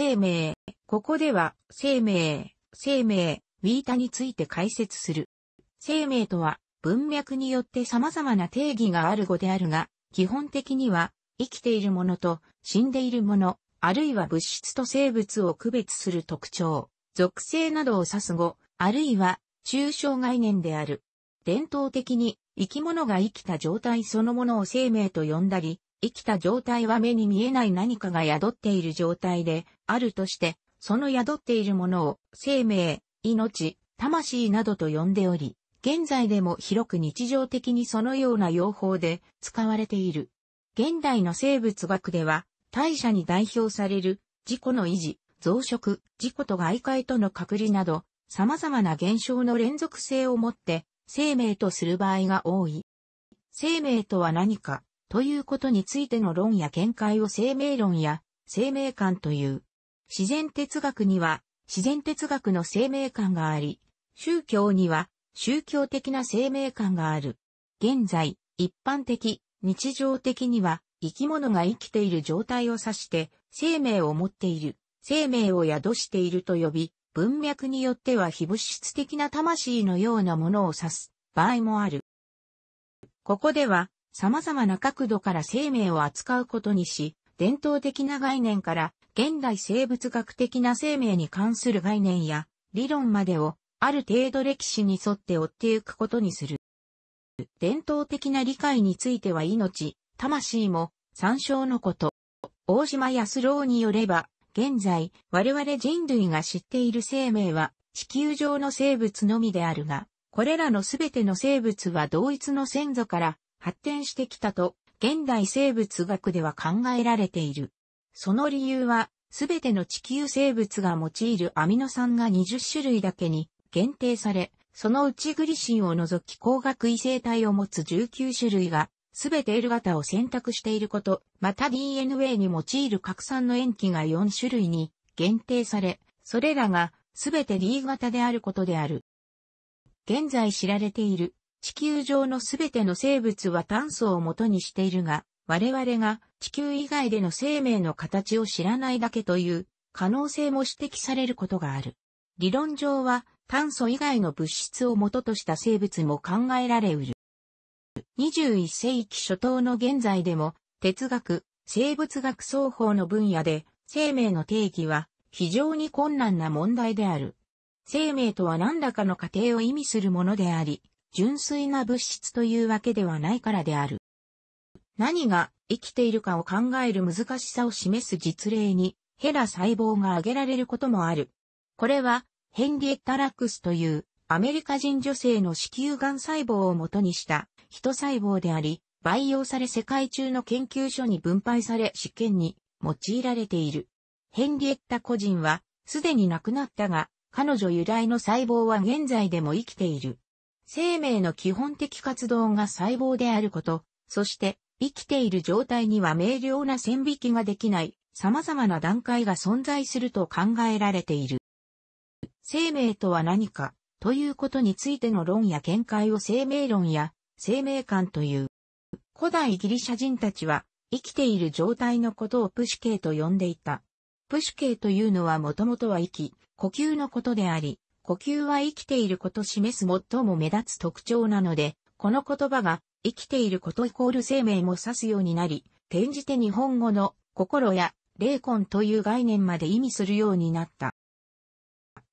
生命。ここでは、生命、生命、ウィータについて解説する。生命とは、文脈によって様々な定義がある語であるが、基本的には、生きているものと死んでいるもの、あるいは物質と生物を区別する特徴、属性などを指す語、あるいは、抽象概念である。伝統的に、生き物が生きた状態そのものを生命と呼んだり、生きた状態は目に見えない何かが宿っている状態であるとして、その宿っているものを生命、命、魂などと呼んでおり、現在でも広く日常的にそのような用法で使われている。現代の生物学では、大社に代表される、自己の維持、増殖、自己と外界との隔離など、様々な現象の連続性をもって、生命とする場合が多い。生命とは何か、ということについての論や見解を生命論や生命観という。自然哲学には自然哲学の生命観があり、宗教には宗教的な生命観がある。現在、一般的、日常的には生き物が生きている状態を指して生命を持っている、生命を宿していると呼び、文脈によっては非物質的な魂のようなものを指す場合もある。ここでは様々な角度から生命を扱うことにし、伝統的な概念から現代生物学的な生命に関する概念や理論までをある程度歴史に沿って追っていくことにする。伝統的な理解については命、魂も参照のこと。大島康郎によれば、現在、我々人類が知っている生命は地球上の生物のみであるが、これらのすべての生物は同一の先祖から発展してきたと、現代生物学では考えられている。その理由は、すべての地球生物が用いるアミノ酸が20種類だけに限定され、そのうちグリシンを除き光学異性体を持つ19種類が、すべて L 型を選択していること、また DNA に用いる核酸の塩基が4種類に限定され、それらがすべて D 型であることである。現在知られている地球上のすべての生物は炭素を元にしているが、我々が地球以外での生命の形を知らないだけという可能性も指摘されることがある。理論上は炭素以外の物質を元とした生物も考えられうる。21世紀初頭の現在でも哲学、生物学双方の分野で生命の定義は非常に困難な問題である。生命とは何らかの過程を意味するものであり、純粋な物質というわけではないからである。何が生きているかを考える難しさを示す実例に、ヘラ細胞が挙げられることもある。これは、ヘンリエッタ・ラックスというアメリカ人女性の子宮癌細胞をもとにした人細胞であり、培養され世界中の研究所に分配され試験に用いられている。ヘンリエッタ個人はすでに亡くなったが、彼女由来の細胞は現在でも生きている。生命の基本的活動が細胞であること、そして生きている状態には明瞭な線引きができない様々な段階が存在すると考えられている。生命とは何かということについての論や見解を生命論や生命観という。古代ギリシャ人たちは生きている状態のことをプシケイと呼んでいた。プシケイというのはもともとは息、呼吸のことであり、呼吸は生きていること示す最も目立つ特徴なので、この言葉が生きていることイコール生命も指すようになり、転じて日本語の心や霊魂という概念まで意味するようになった。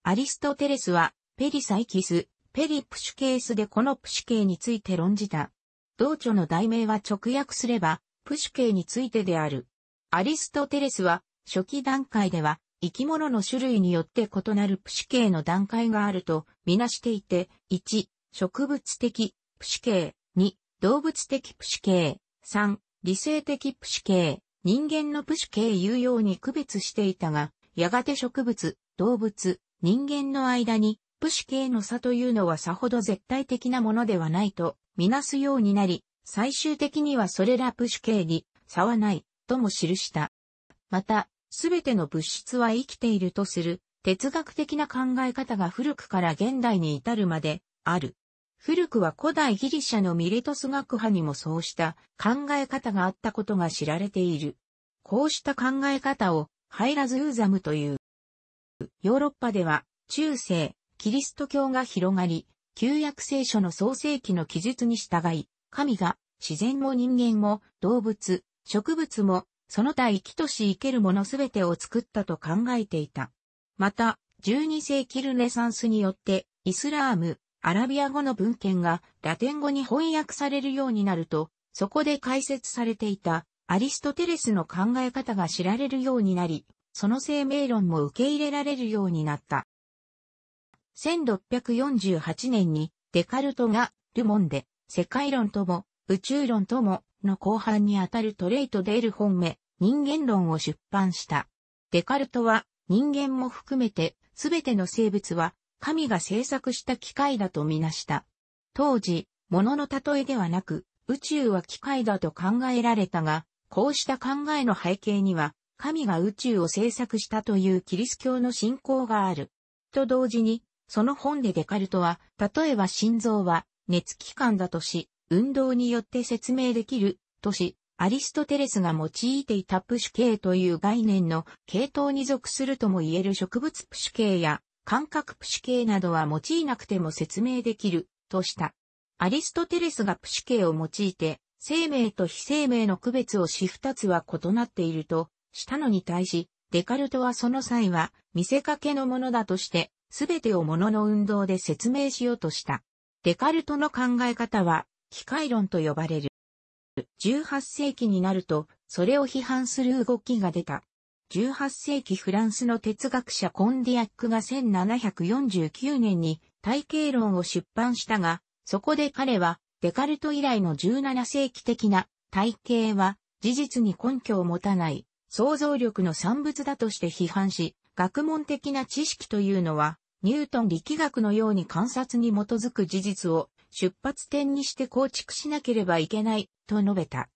アリストテレスはペリサイキス、ペリプシュケースでこのプシュケについて論じた。同著の題名は直訳すれば、プシュケについてである。アリストテレスは初期段階では生き物の種類によって異なるプシ系の段階があるとみなしていて、1、植物的プシ系、2、動物的プシ系、3、理性的プシ系、人間のプシ系有用に区別していたが、やがて植物、動物、人間の間に、プシ系の差というのはさほど絶対的なものではないとみなすようになり、最終的にはそれらプシ系に差はないとも記した。また、すべての物質は生きているとする哲学的な考え方が古くから現代に至るまである。古くは古代ギリシャのミレトス学派にもそうした考え方があったことが知られている。こうした考え方をハイラズーザムという。ヨーロッパでは中世、キリスト教が広がり、旧約聖書の創世記の記述に従い、神が自然も人間も動物、植物もその他生きとし生けるものすべてを作ったと考えていた。また、12世紀ルネサンスによって、イスラーム、アラビア語の文献がラテン語に翻訳されるようになると、そこで解説されていたアリストテレスの考え方が知られるようになり、その生命論も受け入れられるようになった。1648年にデカルトがルモンで世界論とも宇宙論ともの後半にあたるトレイト・デール本目、人間論を出版した。デカルトは、人間も含めて、すべての生物は、神が制作した機械だとみなした。当時、物の例えではなく、宇宙は機械だと考えられたが、こうした考えの背景には、神が宇宙を制作したというキリス教の信仰がある。と同時に、その本でデカルトは、例えば心臓は熱機関だとし、運動によって説明できる、とし、アリストテレスが用いていたプシュ系という概念の系統に属するとも言える植物プシュ系や感覚プシュ系などは用いなくても説明できるとした。アリストテレスがプシュ系を用いて生命と非生命の区別をし二つは異なっているとしたのに対しデカルトはその際は見せかけのものだとしてすべてをものの運動で説明しようとした。デカルトの考え方は機械論と呼ばれる。18世紀になると、それを批判する動きが出た。18世紀フランスの哲学者コンディアックが1749年に体系論を出版したが、そこで彼はデカルト以来の17世紀的な体系は事実に根拠を持たない想像力の産物だとして批判し、学問的な知識というのはニュートン力学のように観察に基づく事実を出発点にして構築しなければいけない、と述べた。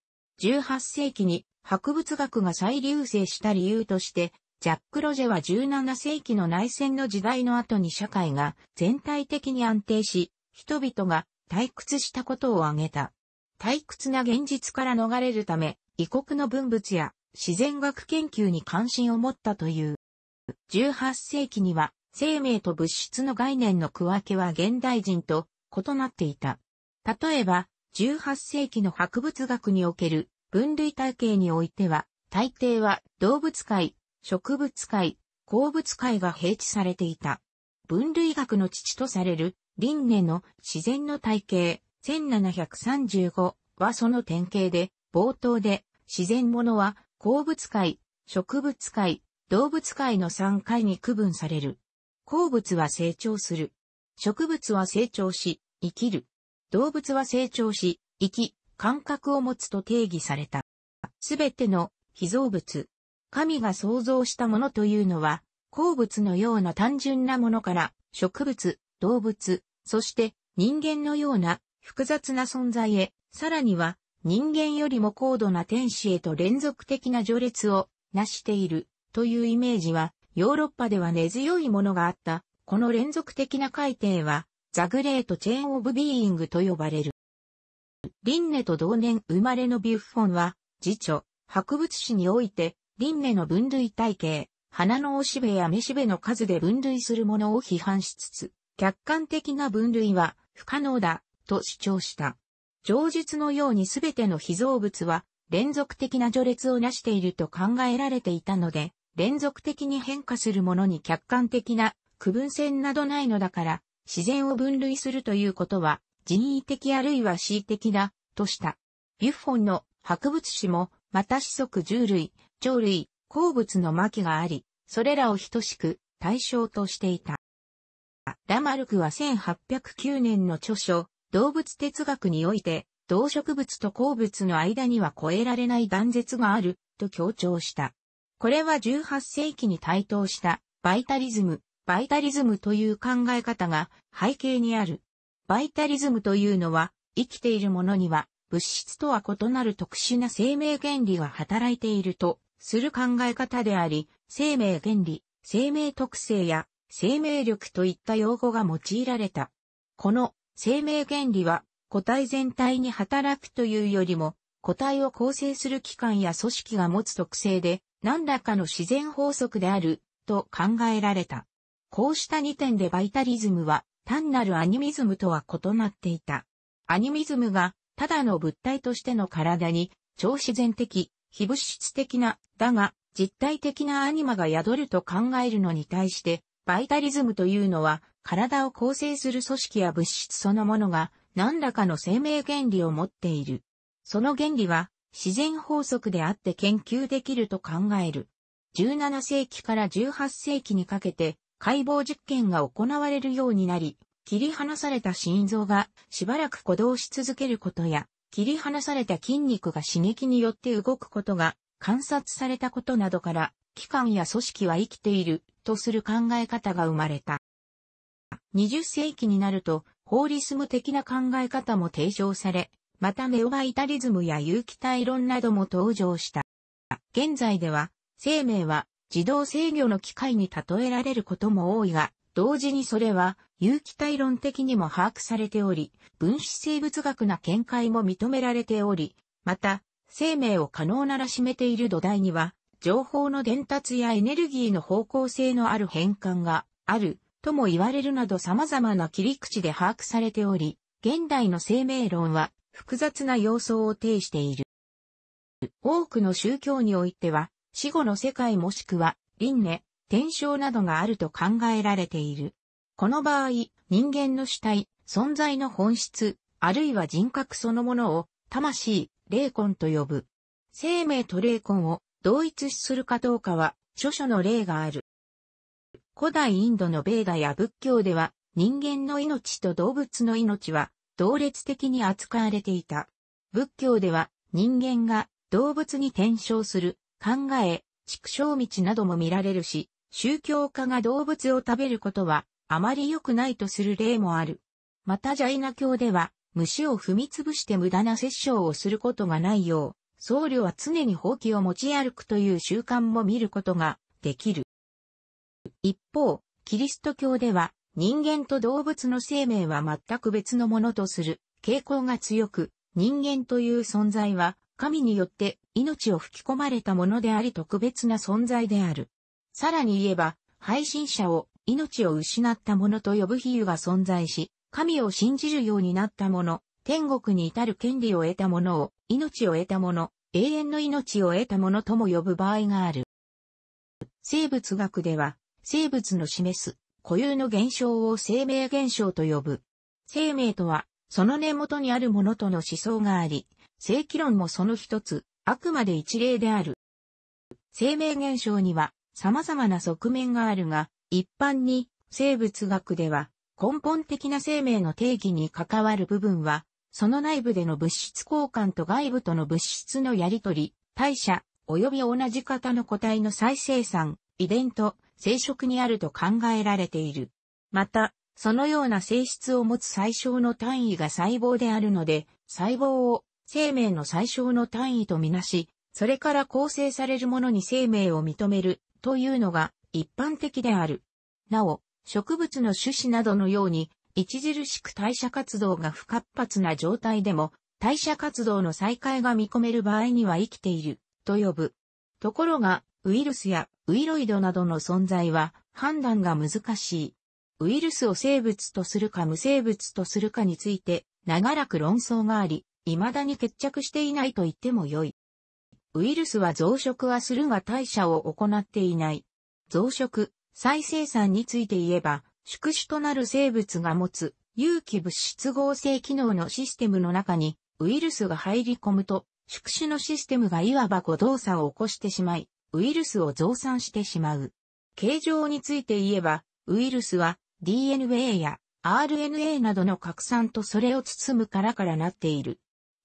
18世紀に博物学が再流星した理由として、ジャック・ロジェは17世紀の内戦の時代の後に社会が全体的に安定し、人々が退屈したことを挙げた。退屈な現実から逃れるため、異国の文物や自然学研究に関心を持ったという。18世紀には生命と物質の概念の区分けは現代人と異なっていた。例えば、18世紀の博物学における分類体系においては、大抵は動物界、植物界、鉱物界が併置されていた。分類学の父とされる、リンネの自然の体系、1735はその典型で、冒頭で、自然ものは鉱物界、植物界、動物界の3階に区分される。鉱物は成長する。植物は成長し、生きる。動物は成長し、生き、感覚を持つと定義された。すべての被造物。神が創造したものというのは、鉱物のような単純なものから、植物、動物、そして人間のような複雑な存在へ、さらには人間よりも高度な天使へと連続的な序列を成しているというイメージは、ヨーロッパでは根強いものがあったこの連続的な改定は、ザグレートチェーンオブビーイングと呼ばれる。リンネと同年生まれのビュッフォンは、自著、博物史において、リンネの分類体系、花のおしべやめしべの数で分類するものを批判しつつ、客観的な分類は不可能だ、と主張した。上述のようにすべての被造物は、連続的な序列を成していると考えられていたので、連続的に変化するものに客観的な区分線などないのだから、自然を分類するということは、人為的あるいは恣意的だ、とした。ビュッフォンの博物誌も、また四足獣類、鳥類、鉱物の巻があり、それらを等しく対象としていた。ラマルクは1809年の著書、動物哲学において、動植物と鉱物の間には超えられない断絶がある、と強調した。これは18世紀に台頭した、バイタリズム、バイタリズムという考え方が背景にある。バイタリズムというのは、生きているものには、物質とは異なる特殊な生命原理が働いていると、する考え方であり、生命原理、生命特性や生命力といった用語が用いられた。この生命原理は個体全体に働くというよりも個体を構成する機関や組織が持つ特性で何らかの自然法則であると考えられた。こうした2点でバイタリズムは単なるアニミズムとは異なっていた。アニミズムがただの物体としての体に超自然的、非物質的な、だが実体的なアニマが宿ると考えるのに対してバイタリズムというのは体を構成する組織や物質そのものが何らかの生命原理を持っている。その原理は自然法則であって研究できると考える。17世紀から18世紀にかけて解剖実験が行われるようになり、切り離された心臓がしばらく鼓動し続けることや、切り離された筋肉が刺激によって動くことが観察されたことなどから、器官や組織は生きているとする考え方が生まれた。20世紀になると、ホーリスム的な考え方も提唱され、またネオバイタリズムや有機体論なども登場した。現在では、生命は自動制御の機械に例えられることも多いが、同時にそれは有機体論的にも把握されており、分子生物学な見解も認められており、また、生命を可能ならしめている土台には、情報の伝達やエネルギーの方向性のある変換があるとも言われるなど様々な切り口で把握されており、現代の生命論は複雑な様相を呈している。多くの宗教においては、死後の世界もしくは、輪廻、転生などがあると考えられている。この場合、人間の主体、存在の本質、あるいは人格そのものを、魂、霊魂と呼ぶ。生命と霊魂を同一視するかどうかは、諸々の例がある。古代インドのベーダや仏教では、人間の命と動物の命は、同列的に扱われていた。仏教では、人間が動物に転生する考え、畜生道なども見られるし、宗教家が動物を食べることはあまり良くないとする例もある。またジャイナ教では、虫を踏みつぶして無駄な殺生をすることがないよう、僧侶は常に放棄を持ち歩くという習慣も見ることができる。一方、キリスト教では人間と動物の生命は全く別のものとする傾向が強く、人間という存在は神によって命を吹き込まれたものであり特別な存在である。さらに言えば、配信者を命を失ったものと呼ぶ比喩が存在し、神を信じるようになったもの、天国に至る権利を得たものを、命を得たもの、永遠の命を得たものとも呼ぶ場合がある。生物学では、生物の示す固有の現象を生命現象と呼ぶ。生命とは、その根元にあるものとの思想があり、正規論もその一つ、あくまで一例である。生命現象には様々な側面があるが、一般に生物学では根本的な生命の定義に関わる部分は、その内部での物質交換と外部との物質のやり取り、代謝、及び同じ型の個体の再生産、遺伝と生殖にあると考えられている。また、そのような性質を持つ最小の単位が細胞であるので、細胞を生命の最小の単位とみなし、それから構成されるものに生命を認めるというのが一般的である。なお、植物の種子などのように、著しく代謝活動が不活発な状態でも、代謝活動の再開が見込める場合には生きていると呼ぶ。ところが、ウイルスやウイロイドなどの存在は判断が難しい。ウイルスを生物とするか無生物とするかについて長らく論争があり、未だに決着していないと言ってもよい。ウイルスは増殖はするが代謝を行っていない。増殖、再生産について言えば、宿主となる生物が持つ有機物質合成機能のシステムの中にウイルスが入り込むと、宿主のシステムがいわば誤動作を起こしてしまい、ウイルスを増産してしまう。形状について言えば、ウイルスは DNA や RNA などの拡散とそれを包む殻からなっている。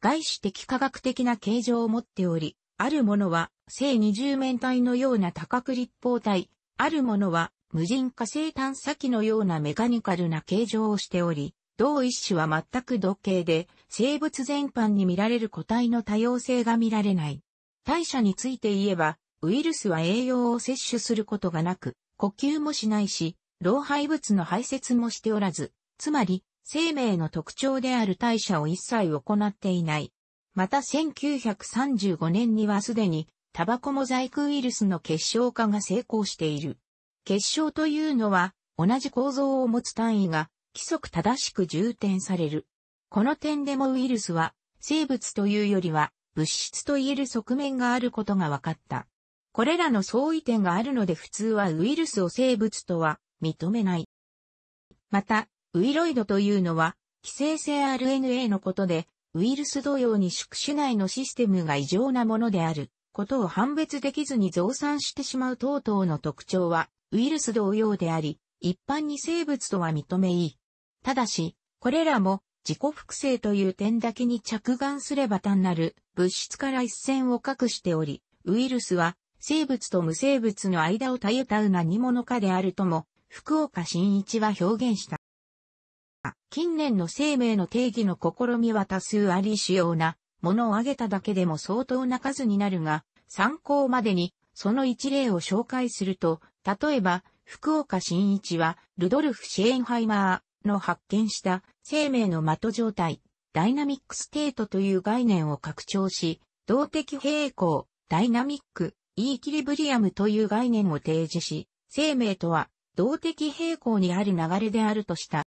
外視的科学的な形状を持っており、あるものは正二重面体のような多角立方体、あるものは無人火星探査機のようなメカニカルな形状をしており、同一種は全く同型で、生物全般に見られる個体の多様性が見られない。代謝について言えば、ウイルスは栄養を摂取することがなく、呼吸もしないし、老廃物の排泄もしておらず、つまり、生命の特徴である代謝を一切行っていない。また1935年にはすでにタバコモザイクウイルスの結晶化が成功している。結晶というのは同じ構造を持つ単位が規則正しく充填される。この点でもウイルスは生物というよりは物質と言える側面があることが分かった。これらの相違点があるので普通はウイルスを生物とは認めない。また、ウイロイドというのは、寄生性 RNA のことで、ウイルス同様に宿主内のシステムが異常なものである、ことを判別できずに増産してしまう等々の特徴は、ウイルス同様であり、一般に生物とは認めいい。ただし、これらも自己複製という点だけに着眼すれば単なる物質から一線を画しており、ウイルスは生物と無生物の間をたゆたう何者かであるとも、福岡新一は表現した。近年の生命の定義の試みは多数あり主要なものを挙げただけでも相当な数になるが、参考までにその一例を紹介すると、例えば、福岡新一は、ルドルフ・シェーンハイマーの発見した生命の的状態、ダイナミックステートという概念を拡張し、動的平衡、ダイナミック、イーキリブリアムという概念を提示し、生命とは動的平衡にある流れであるとした。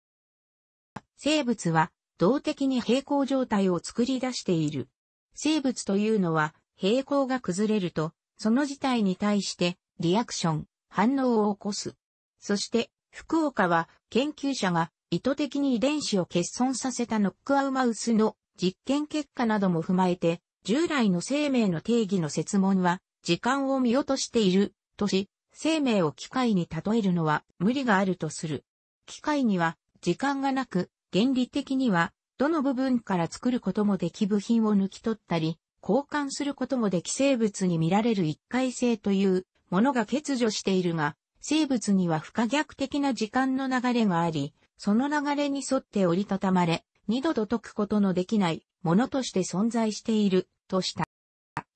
生物は動的に平行状態を作り出している。生物というのは平行が崩れると、その事態に対してリアクション、反応を起こす。そして、福岡は研究者が意図的に遺伝子を欠損させたノックアウマウスの実験結果なども踏まえて、従来の生命の定義の説問は時間を見落としているとし、生命を機械に例えるのは無理があるとする。機械には時間がなく原理的には、どの部分から作ることもでき部品を抜き取ったり、交換することもでき生物に見られる一回性というものが欠如しているが、生物には不可逆的な時間の流れがあり、その流れに沿って折りたたまれ、二度と解くことのできないものとして存在しているとした。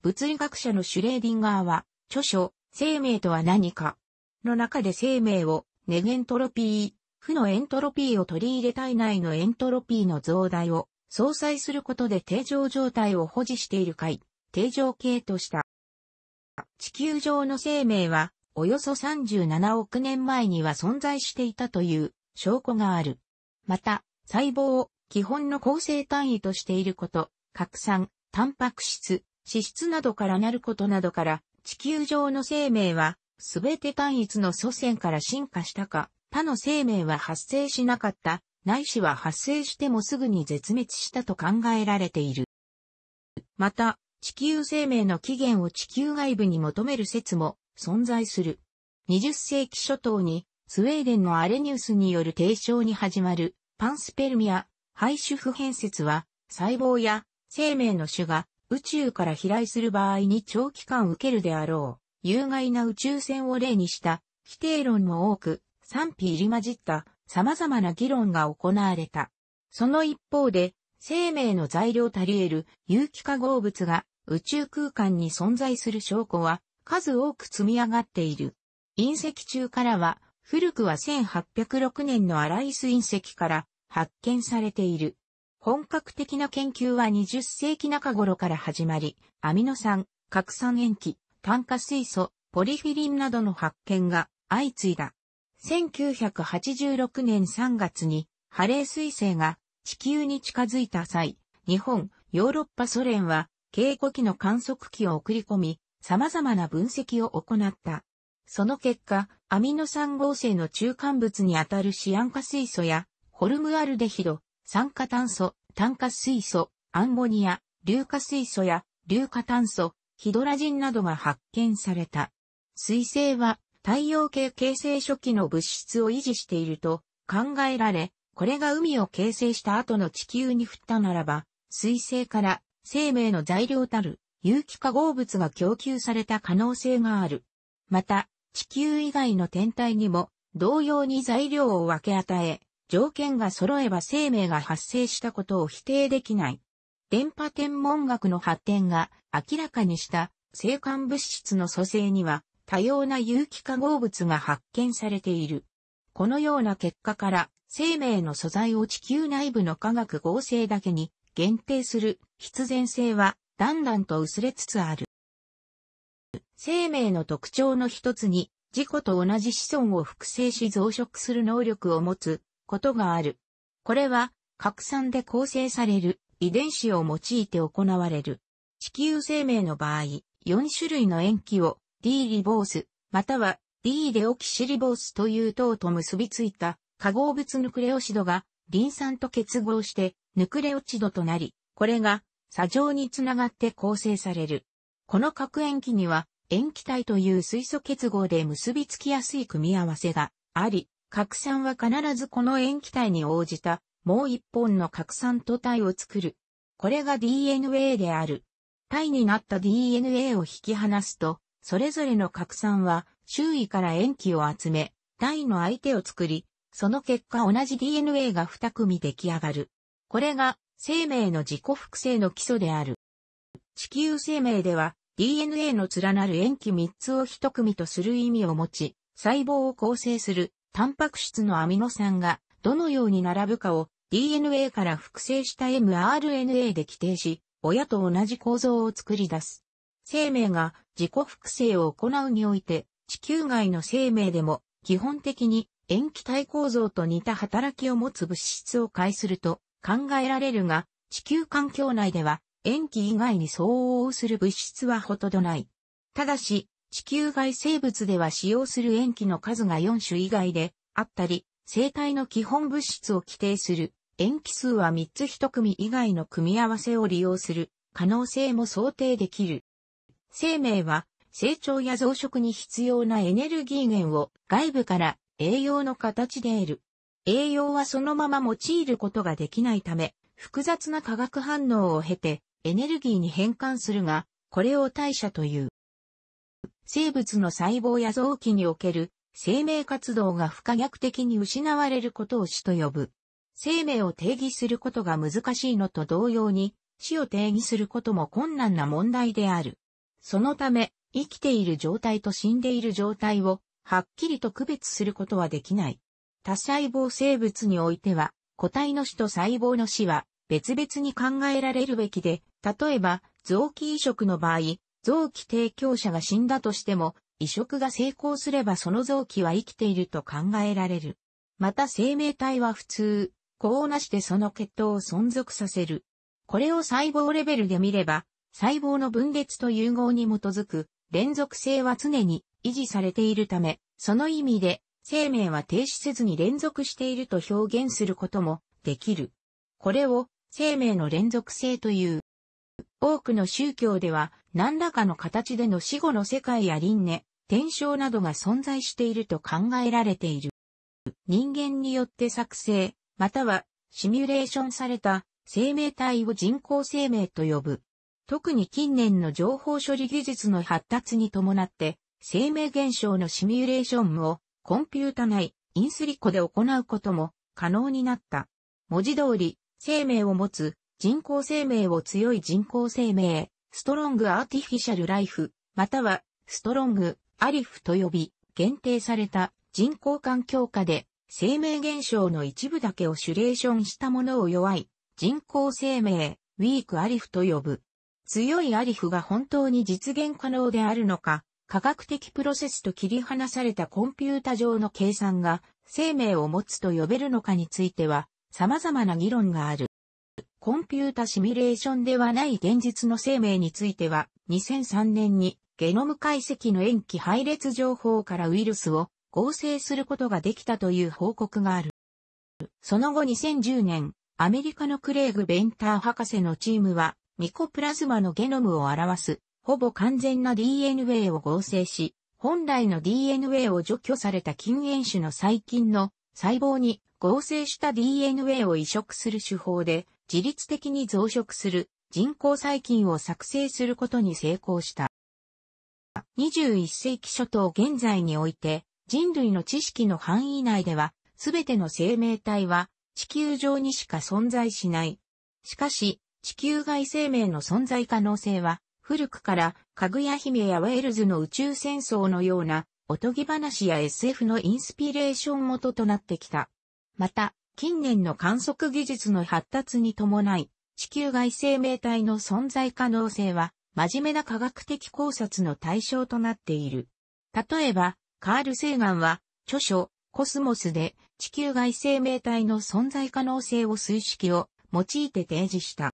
物理学者のシュレーディンガーは、著書、生命とは何かの中で生命をネゲントロピー、負のエントロピーを取り入れ体内のエントロピーの増大を相殺することで定常状態を保持している解、定常系とした。地球上の生命は、およそ37億年前には存在していたという証拠がある。また、細胞を基本の構成単位としていること、核酸、タンパク質、脂質などからなることなどから、地球上の生命は、すべて単一の祖先から進化したか、他の生命は発生しなかった、ないしは発生してもすぐに絶滅したと考えられている。また、地球生命の起源を地球外部に求める説も存在する。20世紀初頭にスウェーデンのアレニウスによる提唱に始まるパンスペルミア、排出不変説は細胞や生命の種が宇宙から飛来する場合に長期間受けるであろう有害な宇宙船を例にした否定論も多く賛否入り混じった様々な議論が行われた。その一方で、生命の材料たり得る有機化合物が宇宙空間に存在する証拠は数多く積み上がっている。隕石中からは、古くは1806年のアライス隕石から発見されている。本格的な研究は20世紀中頃から始まり、アミノ酸、核酸塩基、炭化水素、ポリフィリンなどの発見が相次いだ。1986年3月にハレー彗星が地球に近づいた際、日本、ヨーロッパソ連は警護機の観測機を送り込み、様々な分析を行った。その結果、アミノ酸合成の中間物にあたるシアン化水素や、ホルムアルデヒド、酸化炭素、炭化水素、アンモニア、硫化水素や硫化炭素、ヒドラジンなどが発見された。水星は太陽系形成初期の物質を維持していると考えられ、これが海を形成した後の地球に降ったならば、水星から生命の材料たる有機化合物が供給された可能性がある。また、地球以外の天体にも同様に材料を分け与え、条件が揃えば生命が発生したことを否定できない。電波天文学の発展が明らかにした星間物質の組成には多様な有機化合物が発見されている。このような結果から生命の素材を地球内部の化学合成だけに限定する必然性はだんだんと薄れつつある。生命の特徴の一つに自己と同じ子孫を複製し増殖する能力を持つことがある。これは拡散で構成される遺伝子を用いて行われる。地球生命の場合、4種類の塩基を D リボース、または D デオキシリボースという糖と結びついた化合物ヌクレオシドがリン酸と結合してヌクレオチドとなり、これが砂状につながって構成される。この核塩基には塩基体という水素結合で結びつきやすい組み合わせがあり、核酸は必ずこの塩基体に応じたもう一本の核酸と体を作る。これが DNA である。体になった DNA を引き離すと、それぞれの核酸は周囲から塩基を集め、体の相手を作り、その結果同じ DNA が2組出来上がる。これが生命の自己複製の基礎である。地球生命では DNA の連なる塩基3つを1組とする意味を持ち、細胞を構成するタンパク質のアミノ酸がどのように並ぶかを DNA から複製した mRNA で規定し、親と同じ構造を作り出す。生命が自己複製を行うにおいて、地球外の生命でも基本的に塩基体構造と似た働きを持つ物質を介すると考えられるが、地球環境内では塩基以外に相応する物質はほとんどない。ただし、地球外生物では使用する塩基の数が4種以外であったり、生体の基本物質を規定する塩基数は3つ1組以外の組み合わせを利用する可能性も想定できる。生命は成長や増殖に必要なエネルギー源を外部から栄養の形で得る。栄養はそのまま用いることができないため、複雑な化学反応を経てエネルギーに変換するが、これを代謝という。生物の細胞や臓器における生命活動が不可逆的に失われることを死と呼ぶ。生命を定義することが難しいのと同様に、死を定義することも困難な問題である。そのため、生きている状態と死んでいる状態を、はっきりと区別することはできない。多細胞生物においては、個体の死と細胞の死は、別々に考えられるべきで、例えば、臓器移植の場合、臓器提供者が死んだとしても、移植が成功すればその臓器は生きていると考えられる。また生命体は普通、こうなしてその血統を存続させる。これを細胞レベルで見れば、細胞の分裂と融合に基づく連続性は常に維持されているため、その意味で生命は停止せずに連続していると表現することもできる。これを生命の連続性という。多くの宗教では何らかの形での死後の世界や輪廻、転生などが存在していると考えられている。人間によって作成、またはシミュレーションされた生命体を人工生命と呼ぶ。特に近年の情報処理技術の発達に伴って、生命現象のシミュレーションをコンピュータ内、インスリコで行うことも可能になった。文字通り、生命を持つ、人工生命を強い人工生命、ストロングアーティフィシャルライフ、または、ストロング、アリフと呼び、限定された人工環境下で生命現象の一部だけをシュレーションしたものを弱い人工生命、ウィークアリフと呼ぶ。強いアリフが本当に実現可能であるのか、科学的プロセスと切り離されたコンピュータ上の計算が生命を持つと呼べるのかについては様々な議論がある。コンピュータシミュレーションではない現実の生命については2003年にゲノム解析の延期配列情報からウイルスを合成することができたという報告がある。その後2010年、アメリカのクレイグ・ベンター博士のチームはミコプラズマのゲノムを表す、ほぼ完全な DNA を合成し、本来の DNA を除去された禁煙種の細菌の細胞に合成した DNA を移植する手法で自律的に増殖する人工細菌を作成することに成功した。21世紀初頭現在において人類の知識の範囲内ではすべての生命体は地球上にしか存在しない。しかし地球外生命の存在可能性は、古くから、かぐや姫やウェールズの宇宙戦争のような、おとぎ話や SF のインスピレーション元となってきた。また、近年の観測技術の発達に伴い、地球外生命体の存在可能性は、真面目な科学的考察の対象となっている。例えば、カール・セーガンは、著書、コスモスで地球外生命体の存在可能性を数式を用いて提示した。